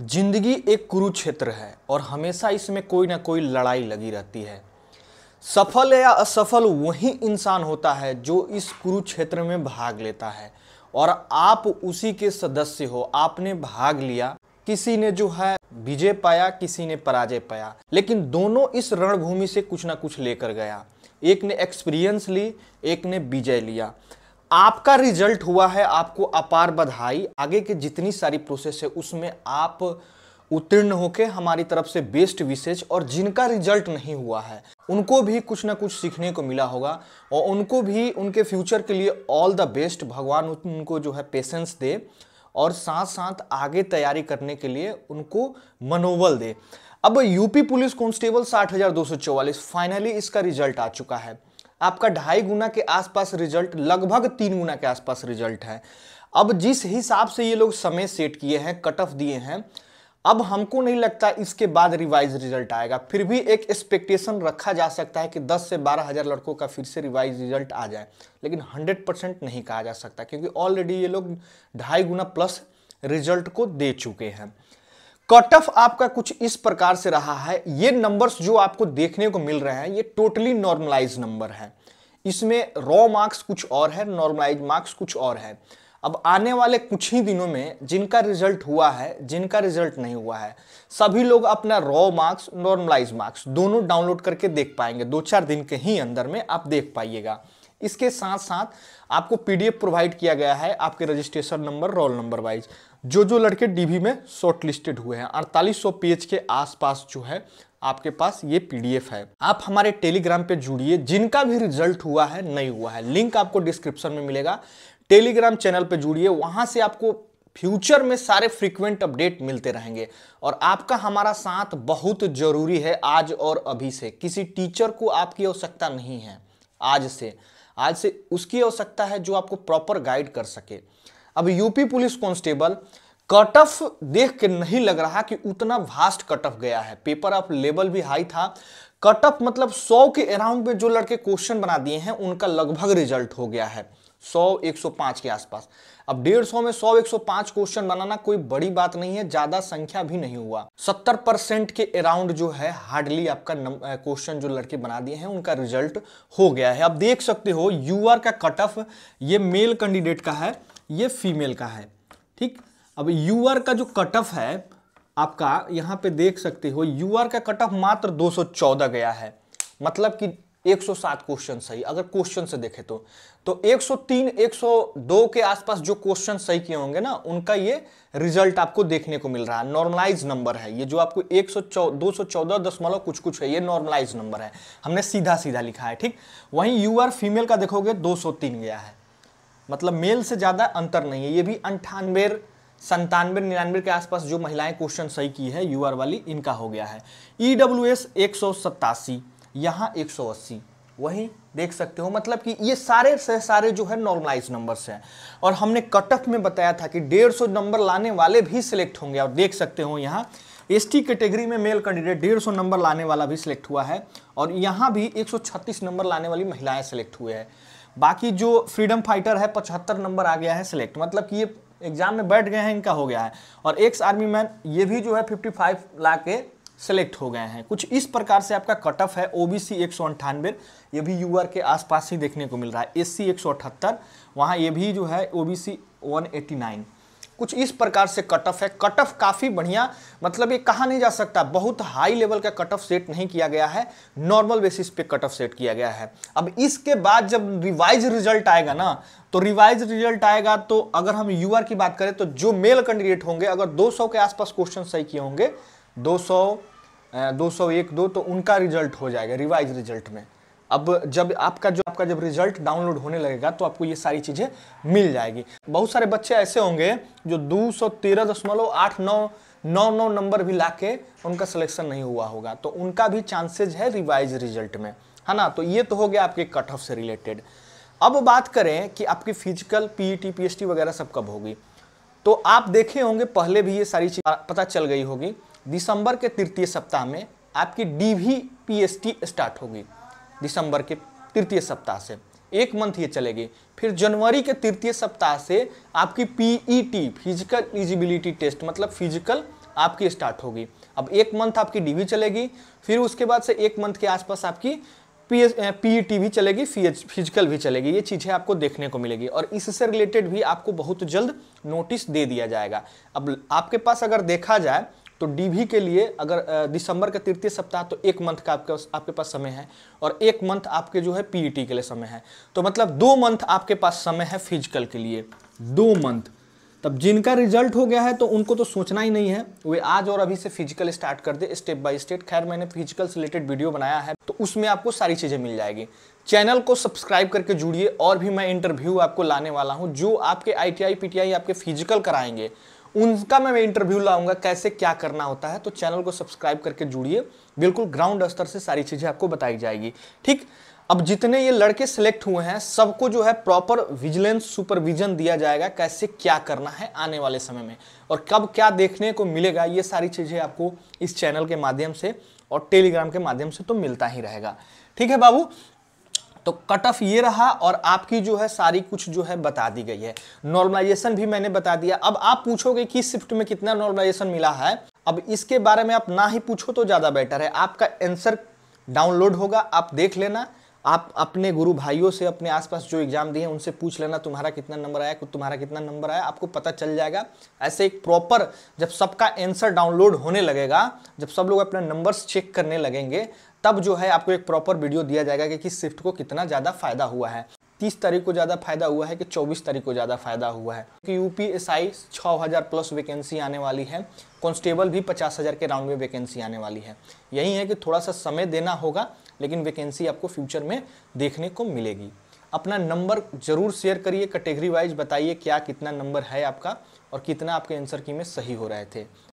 जिंदगी एक कुरुक्षेत्र है और हमेशा इसमें कोई ना कोई लड़ाई लगी रहती है सफल या असफल वही इंसान होता है जो इस कुरुक्षेत्र में भाग लेता है और आप उसी के सदस्य हो आपने भाग लिया किसी ने जो है विजय पाया किसी ने पराजय पाया लेकिन दोनों इस रणभूमि से कुछ ना कुछ लेकर गया एक ने एक्सपीरियंस ली एक ने विजय लिया आपका रिजल्ट हुआ है आपको अपार बधाई आगे की जितनी सारी प्रोसेस है उसमें आप उत्तीर्ण होके हमारी तरफ से बेस्ट विशेष और जिनका रिजल्ट नहीं हुआ है उनको भी कुछ ना कुछ सीखने को मिला होगा और उनको भी उनके फ्यूचर के लिए ऑल द बेस्ट भगवान उनको जो है पेशेंस दे और साथ साथ आगे तैयारी करने के लिए उनको मनोबल दे अब यूपी पुलिस कांस्टेबल साठ फाइनली इसका रिजल्ट आ चुका है आपका ढाई गुना के आसपास रिजल्ट लगभग तीन गुना के आसपास रिजल्ट है अब जिस हिसाब से ये लोग समय सेट किए हैं कट ऑफ दिए हैं अब हमको नहीं लगता इसके बाद रिवाइज रिजल्ट आएगा फिर भी एक एक्सपेक्टेशन रखा जा सकता है कि 10 से बारह हज़ार लड़कों का फिर से रिवाइज रिजल्ट आ जाए लेकिन 100 परसेंट नहीं कहा जा सकता क्योंकि ऑलरेडी ये लोग ढाई गुना प्लस रिजल्ट को दे चुके हैं कट ऑफ आपका कुछ इस प्रकार से रहा है ये नंबर्स जो आपको देखने को मिल रहे हैं ये टोटली नॉर्मलाइज नंबर है इसमें रॉ मार्क्स कुछ और है नॉर्मलाइज मार्क्स कुछ और है अब आने वाले कुछ ही दिनों में जिनका रिजल्ट हुआ है जिनका रिजल्ट नहीं हुआ है सभी लोग अपना रॉ मार्क्स नॉर्मलाइज मार्क्स दोनों डाउनलोड करके देख पाएंगे दो चार दिन के ही अंदर में आप देख पाइएगा इसके साथ साथ आपको पीडीएफ प्रोवाइड किया गया है आपके registration number roll number wise जो जो लड़के डीबी में शॉर्ट लिस्टेड हुए हैं अड़तालीस सौ पेज के आसपास जो है आपके पास ये पीडीएफ है आप हमारे टेलीग्राम पे जुड़िए जिनका भी रिजल्ट हुआ है नहीं हुआ है लिंक आपको डिस्क्रिप्शन में मिलेगा टेलीग्राम चैनल पे जुड़िए वहां से आपको फ्यूचर में सारे फ्रीक्वेंट अपडेट मिलते रहेंगे और आपका हमारा साथ बहुत जरूरी है आज और अभी से किसी टीचर को आपकी आवश्यकता नहीं है आज से आज से उसकी आवश्यकता है जो आपको प्रॉपर गाइड कर सके अब UP police constable cut off देख के नहीं लग रहा कि उतना वास्ट कट ऑफ गया है पेपर ऑफ लेवल भी हाई था कट ऑफ मतलब 100 के अराउंड में जो लड़के क्वेश्चन बना दिए हैं उनका लगभग रिजल्ट हो गया है 100 105 के आसपास अब 150 में 100 105 क्वेश्चन बनाना कोई बड़ी बात नहीं है ज्यादा संख्या भी नहीं हुआ 70 परसेंट के अराउंड जो है हार्डली आपका क्वेश्चन जो लड़के बना दिए हैं उनका रिजल्ट हो गया है अब देख सकते हो यूआर का कट ऑफ ये मेल कैंडिडेट का है ये फीमेल का है ठीक अब यू आर का जो कट ऑफ है आपका यहाँ पे देख सकते हो यू आर का कट ऑफ मात्र 214 गया है मतलब कि 107 क्वेश्चन सही अगर क्वेश्चन से देखे तो तो 103 102 के आसपास जो क्वेश्चन सही किए होंगे ना उनका ये रिजल्ट आपको देखने को मिल रहा है नॉर्मलाइज नंबर है ये जो आपको एक सौ दशमलव कुछ कुछ है ये नॉर्मलाइज नंबर है हमने सीधा सीधा लिखा है ठीक वहीं आर फीमेल का देखोगे दो गया है मतलब मेल से ज़्यादा अंतर नहीं है ये भी अंठानवे संतानवे निन्यानवे के आसपास जो महिलाएं क्वेश्चन सही की है यूआर वाली इनका हो गया है ई डब्ल्यू एस एक सौ सत्तासी यहाँ एक सौ अस्सी वही देख सकते हो मतलब कि ये सारे से सारे जो है नॉर्मलाइज नंबर्स हैं और हमने ऑफ में बताया था कि डेढ़ सौ नंबर लाने वाले भी सिलेक्ट होंगे और देख सकते हो यहाँ एस टी कैटेगरी में मेल कैंडिडेट डेढ़ सौ नंबर लाने वाला भी सिलेक्ट हुआ है और यहाँ भी छत्तीस नंबर लाने वाली महिलाएं सिलेक्ट हुए हैं बाकी जो फ्रीडम फाइटर है पचहत्तर नंबर आ गया है सिलेक्ट मतलब कि ये एग्जाम में बैठ गए हैं इनका हो गया है और एक्स आर्मी मैन ये भी जो है फिफ्टी फाइव लाख के सेलेक्ट हो गए हैं कुछ इस प्रकार से आपका कट ऑफ है ओबीसी एक सौ अंठानवे ये भी यू के आसपास ही देखने को मिल रहा है एससी एक सौ अठहत्तर वहाँ ये भी जो है ओबीसी 189 कुछ इस प्रकार से कट ऑफ है कट ऑफ काफ़ी बढ़िया मतलब ये कहा नहीं जा सकता बहुत हाई लेवल का कट ऑफ सेट नहीं किया गया है नॉर्मल बेसिस पे कट ऑफ सेट किया गया है अब इसके बाद जब रिवाइज रिजल्ट आएगा ना तो रिवाइज रिजल्ट आएगा तो अगर हम यूआर की बात करें तो जो मेल कैंडिडेट होंगे अगर 200 के आसपास क्वेश्चन सही किए होंगे 200 201 दो तो उनका रिजल्ट हो जाएगा रिवाइज रिजल्ट में अब जब आपका जो आपका जब रिजल्ट डाउनलोड होने लगेगा तो आपको ये सारी चीज़ें मिल जाएगी बहुत सारे बच्चे ऐसे होंगे जो दो सौ तेरह दशमलव आठ नौ नौ नौ नंबर भी ला के उनका सिलेक्शन नहीं हुआ होगा तो उनका भी चांसेज है रिवाइज रिजल्ट में है ना तो ये तो हो गया आपके कट ऑफ से रिलेटेड अब बात करें कि आपकी फिजिकल पीईटी पीएचटी वगैरह सब कब होगी तो आप देखे होंगे पहले भी ये सारी चीज पता चल गई होगी दिसंबर के तृतीय सप्ताह में आपकी डी भी स्टार्ट होगी दिसंबर के तृतीय सप्ताह से एक मंथ ये चलेगी फिर जनवरी के तृतीय सप्ताह से आपकी पीईटी फिजिकल इलिजिबिलिटी टेस्ट मतलब फिजिकल आपकी स्टार्ट होगी अब एक मंथ आपकी डीवी चलेगी फिर उसके बाद से एक मंथ के आसपास आपकी पी पीईटी e भी चलेगी फिजिकल भी चलेगी ये चीज़ें आपको देखने को मिलेगी और इससे रिलेटेड भी आपको बहुत जल्द नोटिस दे दिया जाएगा अब आपके पास अगर देखा जाए तो डीवी के लिए अगर दिसंबर का तृतीय सप्ताह तो एक मंथ का आपके आपके पास समय है और एक मंथ आपके जो है पीईटी e के लिए समय है तो मतलब दो मंथ आपके पास समय है फिजिकल के लिए दो मंथ तब जिनका रिजल्ट हो गया है तो उनको तो सोचना ही नहीं है वे आज और अभी से फिजिकल स्टार्ट कर दे स्टेप बाय स्टेप खैर मैंने फिजिकल से रिलेटेड वीडियो बनाया है तो उसमें आपको सारी चीज़ें मिल जाएगी चैनल को सब्सक्राइब करके जुड़िए और भी मैं इंटरव्यू आपको लाने वाला हूँ जो आपके आई टी आपके फिजिकल कराएंगे उनका मैं इंटरव्यू लाऊंगा कैसे क्या करना होता है तो चैनल को सब्सक्राइब करके जुड़िए बिल्कुल ग्राउंड स्तर से सारी चीज़ें आपको बताई जाएगी ठीक अब जितने ये लड़के सिलेक्ट हुए हैं सबको जो है प्रॉपर विजिलेंस सुपरविजन दिया जाएगा कैसे क्या करना है आने वाले समय में और कब क्या देखने को मिलेगा ये सारी चीज़ें आपको इस चैनल के माध्यम से और टेलीग्राम के माध्यम से तो मिलता ही रहेगा ठीक है बाबू तो कट ऑफ ये रहा और आपकी जो है सारी कुछ जो है बता दी गई है नॉर्मलाइजेशन भी मैंने बता दिया अब आप पूछोगे कि शिफ्ट में कितना नॉर्मलाइजेशन मिला है अब इसके बारे में आप ना ही पूछो तो ज़्यादा बेटर है आपका एंसर डाउनलोड होगा आप देख लेना आप अपने गुरु भाइयों से अपने आसपास जो एग्ज़ाम दिए हैं उनसे पूछ लेना तुम्हारा कितना नंबर आया तुम्हारा कितना नंबर आया आपको पता चल जाएगा ऐसे एक प्रॉपर जब सबका आंसर डाउनलोड होने लगेगा जब सब लोग अपने नंबर्स चेक करने लगेंगे तब जो है आपको एक प्रॉपर वीडियो दिया जाएगा कि किस शिफ्ट को कितना ज़्यादा फायदा हुआ है तीस तारीख को ज़्यादा फायदा हुआ है कि चौबीस तारीख को ज़्यादा फायदा हुआ है क्योंकि यू पी एस हज़ार प्लस वैकेंसी आने वाली है कॉन्स्टेबल भी पचास हज़ार के राउंड में वैकेंसी आने वाली है यही है कि थोड़ा सा समय देना होगा लेकिन वैकेंसी आपको फ्यूचर में देखने को मिलेगी अपना नंबर जरूर शेयर करिए कैटेगरी वाइज बताइए क्या कितना नंबर है आपका और कितना आपके आंसर की में सही हो रहे थे